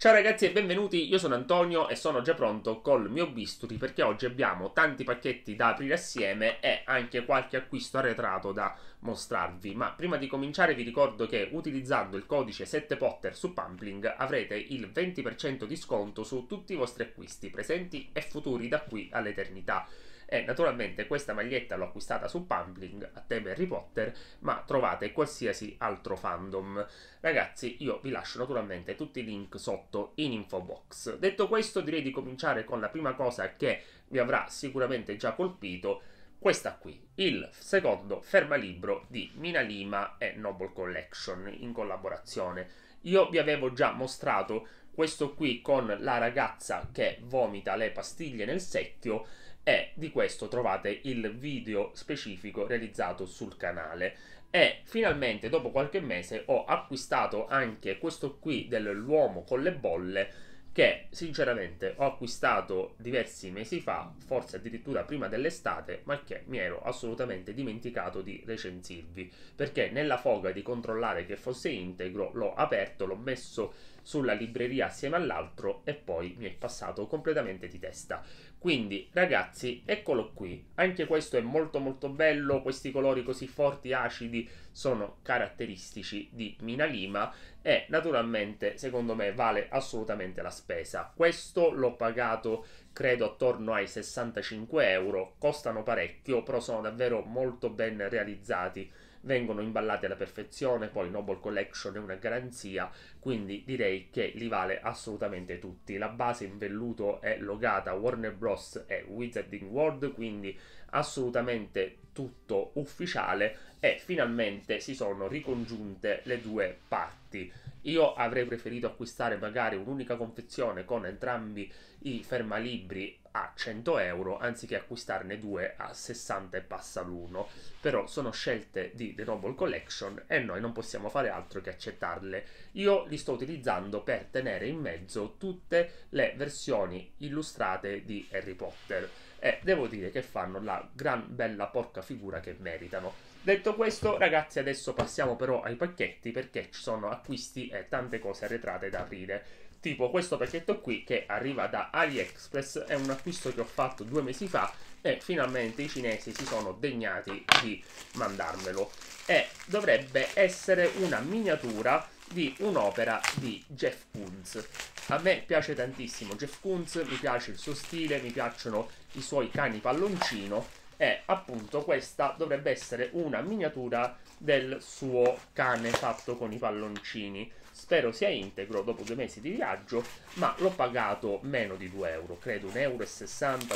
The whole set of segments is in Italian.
Ciao ragazzi e benvenuti, io sono Antonio e sono già pronto col mio bisturi perché oggi abbiamo tanti pacchetti da aprire assieme e anche qualche acquisto arretrato da mostrarvi. Ma prima di cominciare vi ricordo che utilizzando il codice 7potter su Pumpling avrete il 20% di sconto su tutti i vostri acquisti presenti e futuri da qui all'eternità. E naturalmente questa maglietta l'ho acquistata su Pumpling a tema Harry Potter, ma trovate qualsiasi altro fandom. Ragazzi, io vi lascio naturalmente tutti i link sotto in info box. Detto questo, direi di cominciare con la prima cosa che vi avrà sicuramente già colpito, questa qui, il secondo fermalibro di Mina Lima e Noble Collection in collaborazione. Io vi avevo già mostrato questo qui con la ragazza che vomita le pastiglie nel secchio e di questo trovate il video specifico realizzato sul canale e finalmente dopo qualche mese ho acquistato anche questo qui dell'uomo con le bolle che sinceramente ho acquistato diversi mesi fa, forse addirittura prima dell'estate, ma che mi ero assolutamente dimenticato di recensirvi, perché nella foga di controllare che fosse integro l'ho aperto, l'ho messo sulla libreria assieme all'altro e poi mi è passato completamente di testa. Quindi ragazzi, eccolo qui, anche questo è molto molto bello, questi colori così forti, acidi, sono caratteristici di Mina Lima e naturalmente secondo me vale assolutamente la spesa. Questo l'ho pagato credo attorno ai 65 euro, costano parecchio, però sono davvero molto ben realizzati vengono imballate alla perfezione, poi Noble Collection è una garanzia, quindi direi che li vale assolutamente tutti. La base in velluto è logata Warner Bros. e Wizarding World, quindi assolutamente tutto ufficiale e finalmente si sono ricongiunte le due parti. Io avrei preferito acquistare magari un'unica confezione con entrambi i fermalibri a 100 euro anziché acquistarne due a 60 e passa l'uno. Però sono scelte di The Noble Collection e noi non possiamo fare altro che accettarle. Io li sto utilizzando per tenere in mezzo tutte le versioni illustrate di Harry Potter e devo dire che fanno la gran bella porca figura che meritano. Detto questo, ragazzi, adesso passiamo però ai pacchetti perché ci sono acquisti e tante cose arretrate da aprire tipo questo pacchetto qui che arriva da AliExpress, è un acquisto che ho fatto due mesi fa e finalmente i cinesi si sono degnati di mandarmelo e dovrebbe essere una miniatura di un'opera di Jeff Koons. A me piace tantissimo Jeff Koons, mi piace il suo stile, mi piacciono i suoi cani palloncino e appunto questa dovrebbe essere una miniatura del suo cane fatto con i palloncini spero sia integro dopo due mesi di viaggio, ma l'ho pagato meno di 2 euro, credo 1,60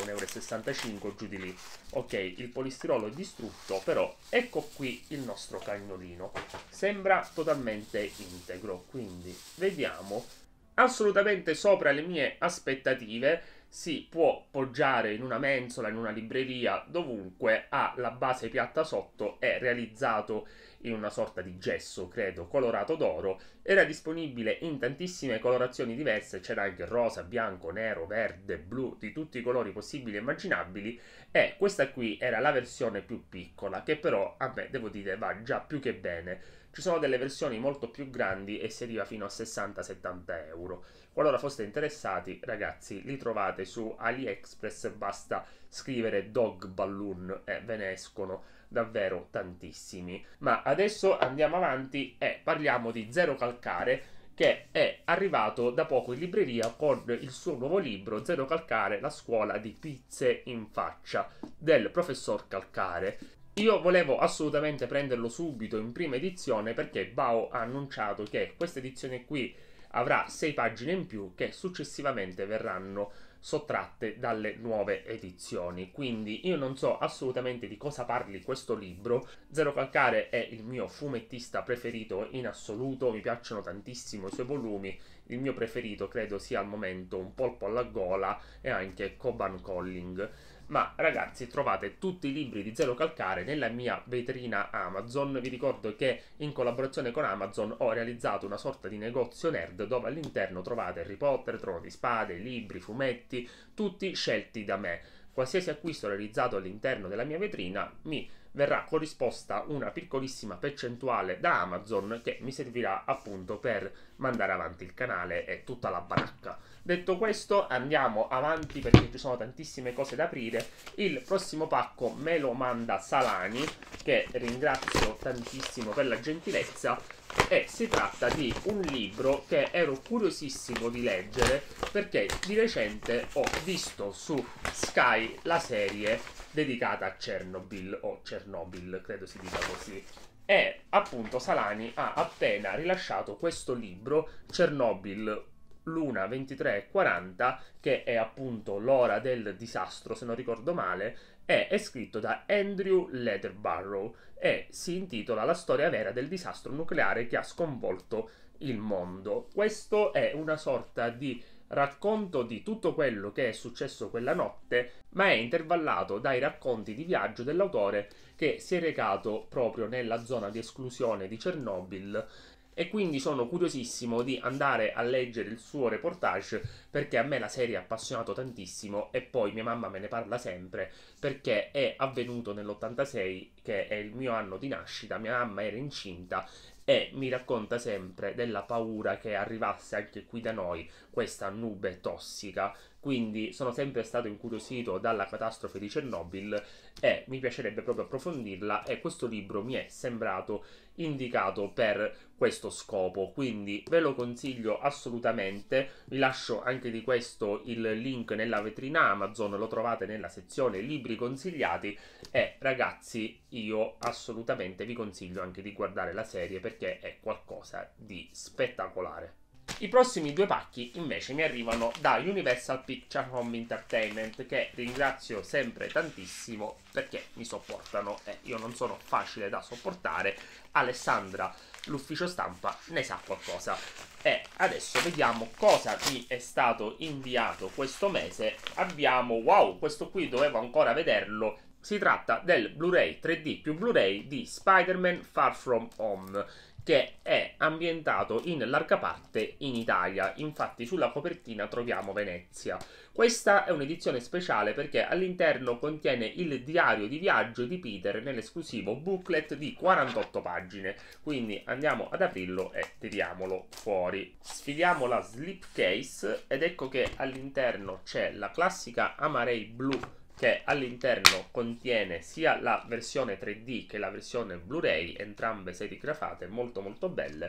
euro, 1,65 euro, giù di lì. Ok, il polistirolo è distrutto, però ecco qui il nostro cagnolino. Sembra totalmente integro, quindi vediamo. Assolutamente sopra le mie aspettative, si può poggiare in una mensola, in una libreria, dovunque ha la base piatta sotto, è realizzato in una sorta di gesso, credo, colorato d'oro, era disponibile in tantissime colorazioni diverse, c'era anche rosa, bianco, nero, verde, blu, di tutti i colori possibili e immaginabili e questa qui era la versione più piccola che però a me devo dire va già più che bene. Ci sono delle versioni molto più grandi e si arriva fino a 60-70 euro. Qualora foste interessati, ragazzi, li trovate su AliExpress, basta scrivere dog balloon e ve ne escono davvero tantissimi. Ma adesso andiamo avanti e parliamo di Zero Calcare che è arrivato da poco in libreria con il suo nuovo libro Zero Calcare, la scuola di pizze in faccia del professor Calcare. Io volevo assolutamente prenderlo subito in prima edizione perché Bao ha annunciato che questa edizione qui avrà 6 pagine in più che successivamente verranno sottratte dalle nuove edizioni. Quindi io non so assolutamente di cosa parli questo libro. Zero Calcare è il mio fumettista preferito in assoluto, mi piacciono tantissimo i suoi volumi. Il mio preferito credo sia al momento Un polpo alla gola e anche Coban Colling ma ragazzi trovate tutti i libri di Zero Calcare nella mia vetrina Amazon. Vi ricordo che in collaborazione con Amazon ho realizzato una sorta di negozio nerd dove all'interno trovate Harry Potter, Trono Spade, libri, fumetti, tutti scelti da me. Qualsiasi acquisto realizzato all'interno della mia vetrina mi verrà corrisposta una piccolissima percentuale da Amazon che mi servirà appunto per mandare avanti il canale e tutta la baracca. Detto questo andiamo avanti perché ci sono tantissime cose da aprire. Il prossimo pacco me lo manda Salani che ringrazio tantissimo per la gentilezza e si tratta di un libro che ero curiosissimo di leggere perché di recente ho visto su Sky la serie dedicata a Chernobyl o Chernobyl, credo si dica così. E appunto Salani ha appena rilasciato questo libro, Chernobyl, l'una 23.40, che è appunto l'ora del disastro, se non ricordo male, e è scritto da Andrew Leatherbarrow e si intitola La storia vera del disastro nucleare che ha sconvolto il mondo. Questo è una sorta di racconto di tutto quello che è successo quella notte, ma è intervallato dai racconti di viaggio dell'autore che si è recato proprio nella zona di esclusione di Chernobyl e quindi sono curiosissimo di andare a leggere il suo reportage perché a me la serie ha appassionato tantissimo e poi mia mamma me ne parla sempre perché è avvenuto nell'86 che è il mio anno di nascita, mia mamma era incinta e mi racconta sempre della paura che arrivasse anche qui da noi questa nube tossica. Quindi sono sempre stato incuriosito dalla catastrofe di Chernobyl e mi piacerebbe proprio approfondirla e questo libro mi è sembrato indicato per questo scopo. Quindi ve lo consiglio assolutamente. Vi lascio anche di questo il link nella vetrina Amazon, lo trovate nella sezione libri consigliati. E ragazzi, io assolutamente vi consiglio anche di guardare la serie perché è qualcosa di spettacolare. I prossimi due pacchi invece mi arrivano da Universal Picture Home Entertainment che ringrazio sempre tantissimo perché mi sopportano e eh, io non sono facile da sopportare. Alessandra l'ufficio stampa ne sa qualcosa. E adesso vediamo cosa ti è stato inviato questo mese. Abbiamo, wow, questo qui dovevo ancora vederlo. Si tratta del Blu-ray 3D più Blu-ray di Spider-Man Far From Home che è ambientato in larga parte in Italia, infatti sulla copertina troviamo Venezia. Questa è un'edizione speciale perché all'interno contiene il diario di viaggio di Peter nell'esclusivo booklet di 48 pagine, quindi andiamo ad aprirlo e tiriamolo fuori. Sfidiamo la slipcase ed ecco che all'interno c'è la classica Amarei blu che all'interno contiene sia la versione 3D che la versione Blu-ray, entrambe serigrafate, molto molto belle.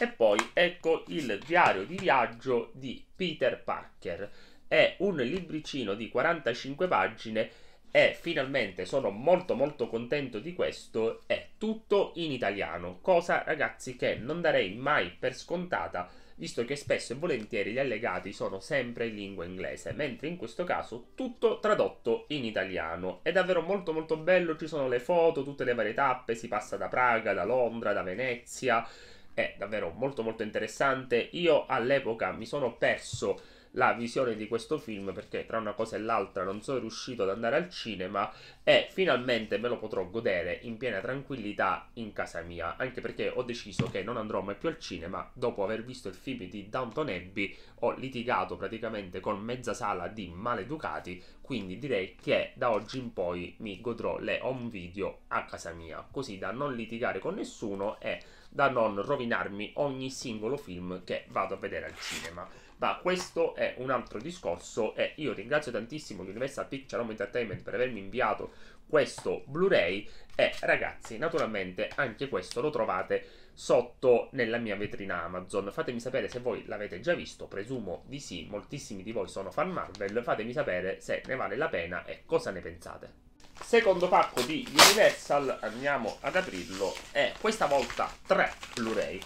E poi ecco il diario di viaggio di Peter Parker. È un libricino di 45 pagine e finalmente sono molto molto contento di questo. È tutto in italiano, cosa ragazzi che non darei mai per scontata visto che spesso e volentieri gli allegati sono sempre in lingua inglese, mentre in questo caso tutto tradotto in italiano. È davvero molto molto bello, ci sono le foto, tutte le varie tappe, si passa da Praga, da Londra, da Venezia, è davvero molto molto interessante. Io all'epoca mi sono perso la visione di questo film perché tra una cosa e l'altra non sono riuscito ad andare al cinema e finalmente me lo potrò godere in piena tranquillità in casa mia, anche perché ho deciso che non andrò mai più al cinema dopo aver visto il film di Downton Abbey, ho litigato praticamente con mezza sala di maleducati quindi direi che da oggi in poi mi godrò le home video a casa mia, così da non litigare con nessuno e da non rovinarmi ogni singolo film che vado a vedere al cinema. Ma questo è un altro discorso e io ringrazio tantissimo Universal Picture Home Entertainment per avermi inviato questo Blu-ray e ragazzi naturalmente anche questo lo trovate sotto nella mia vetrina Amazon. Fatemi sapere se voi l'avete già visto, presumo di sì, moltissimi di voi sono fan Marvel, fatemi sapere se ne vale la pena e cosa ne pensate. Secondo pacco di Universal, andiamo ad aprirlo, è questa volta 3 Blu-ray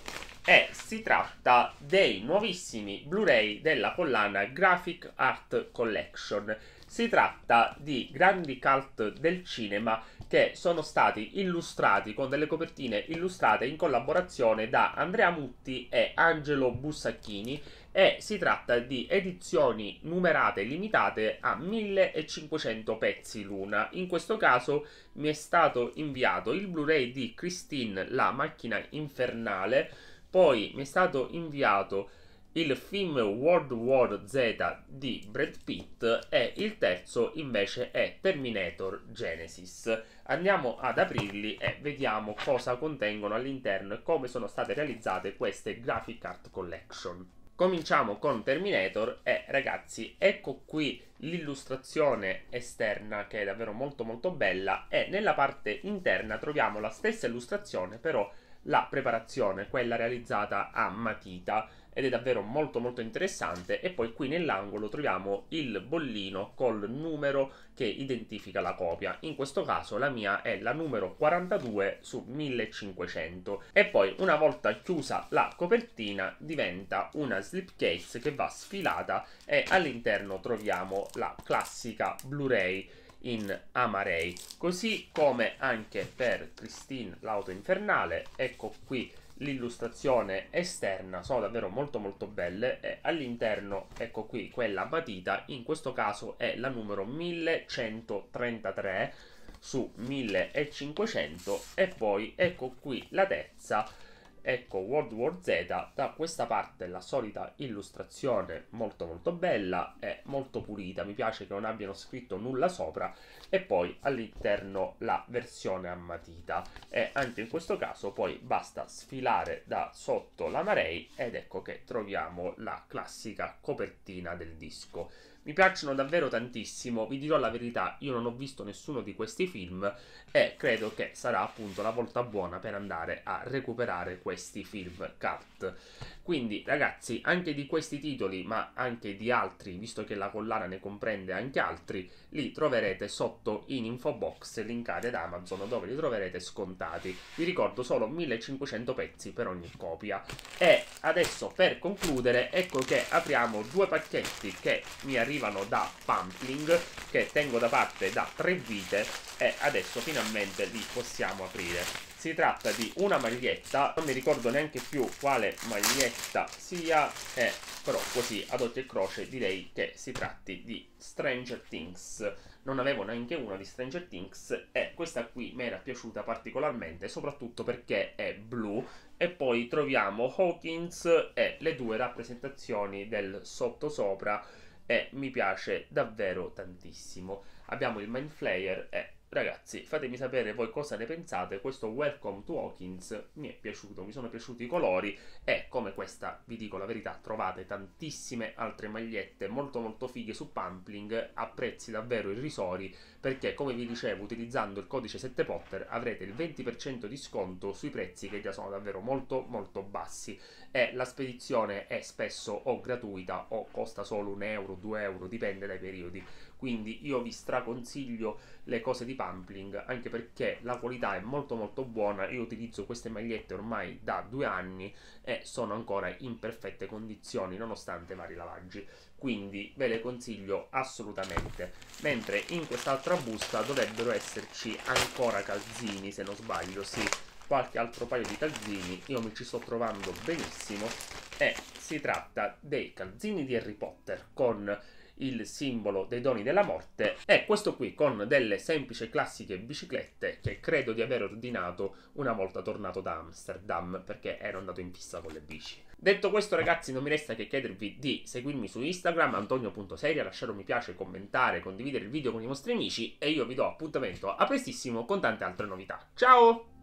e si tratta dei nuovissimi Blu-ray della collana Graphic Art Collection si tratta di grandi cult del cinema che sono stati illustrati con delle copertine illustrate in collaborazione da Andrea Mutti e Angelo Bussacchini e si tratta di edizioni numerate limitate a 1500 pezzi l'una. In questo caso mi è stato inviato il Blu-ray di Christine la macchina infernale, poi mi è stato inviato il film World War Z di Brad Pitt e il terzo invece è Terminator Genesis. Andiamo ad aprirli e vediamo cosa contengono all'interno e come sono state realizzate queste graphic art collection. Cominciamo con Terminator e ragazzi ecco qui l'illustrazione esterna che è davvero molto molto bella e nella parte interna troviamo la stessa illustrazione però la preparazione, quella realizzata a matita ed è davvero molto molto interessante e poi qui nell'angolo troviamo il bollino col numero che identifica la copia in questo caso la mia è la numero 42 su 1500 e poi una volta chiusa la copertina diventa una slipcase che va sfilata e all'interno troviamo la classica Blu-ray in Amarei così come anche per Christine l'auto infernale ecco qui l'illustrazione esterna sono davvero molto molto belle e all'interno ecco qui quella matita in questo caso è la numero 1133 su 1500 e poi ecco qui la terza Ecco, World War Z da questa parte la solita illustrazione molto molto bella e molto pulita, mi piace che non abbiano scritto nulla sopra e poi all'interno la versione a matita e anche in questo caso poi basta sfilare da sotto la Marei ed ecco che troviamo la classica copertina del disco. Mi piacciono davvero tantissimo, vi dirò la verità, io non ho visto nessuno di questi film e credo che sarà appunto la volta buona per andare a recuperare questi film cut. Quindi ragazzi, anche di questi titoli, ma anche di altri, visto che la collana ne comprende anche altri, li troverete sotto in info box linkati ad Amazon dove li troverete scontati. Vi ricordo solo 1500 pezzi per ogni copia. E adesso per concludere, ecco che apriamo due pacchetti che mi arrivano arrivano da Pumpling che tengo da parte da tre vite e adesso finalmente li possiamo aprire. Si tratta di una maglietta, non mi ricordo neanche più quale maglietta sia, eh, però così ad occhio e croce direi che si tratti di Stranger Things. Non avevo neanche una di Stranger Things e questa qui mi era piaciuta particolarmente, soprattutto perché è blu e poi troviamo Hawkins e le due rappresentazioni del sottosopra e mi piace davvero tantissimo. Abbiamo il Mind Flayer e Ragazzi, fatemi sapere voi cosa ne pensate. Questo Welcome to Hawkins mi è piaciuto, mi sono piaciuti i colori e come questa, vi dico la verità, trovate tantissime altre magliette molto molto fighe su Pumpling a prezzi davvero irrisori perché come vi dicevo utilizzando il codice 7Potter avrete il 20% di sconto sui prezzi che già sono davvero molto molto bassi e la spedizione è spesso o gratuita o costa solo un euro, due euro, dipende dai periodi quindi io vi straconsiglio le cose di Pampling anche perché la qualità è molto molto buona io utilizzo queste magliette ormai da due anni e sono ancora in perfette condizioni nonostante vari lavaggi quindi ve le consiglio assolutamente mentre in quest'altra busta dovrebbero esserci ancora calzini se non sbaglio sì qualche altro paio di calzini io mi ci sto trovando benissimo e si tratta dei calzini di Harry Potter con il simbolo dei doni della morte è questo qui con delle semplici classiche biciclette che credo di aver ordinato una volta tornato da Amsterdam perché ero andato in pista con le bici. Detto questo ragazzi non mi resta che chiedervi di seguirmi su Instagram antonio.seria, lasciare un mi piace, commentare, condividere il video con i vostri amici e io vi do appuntamento a prestissimo con tante altre novità. Ciao!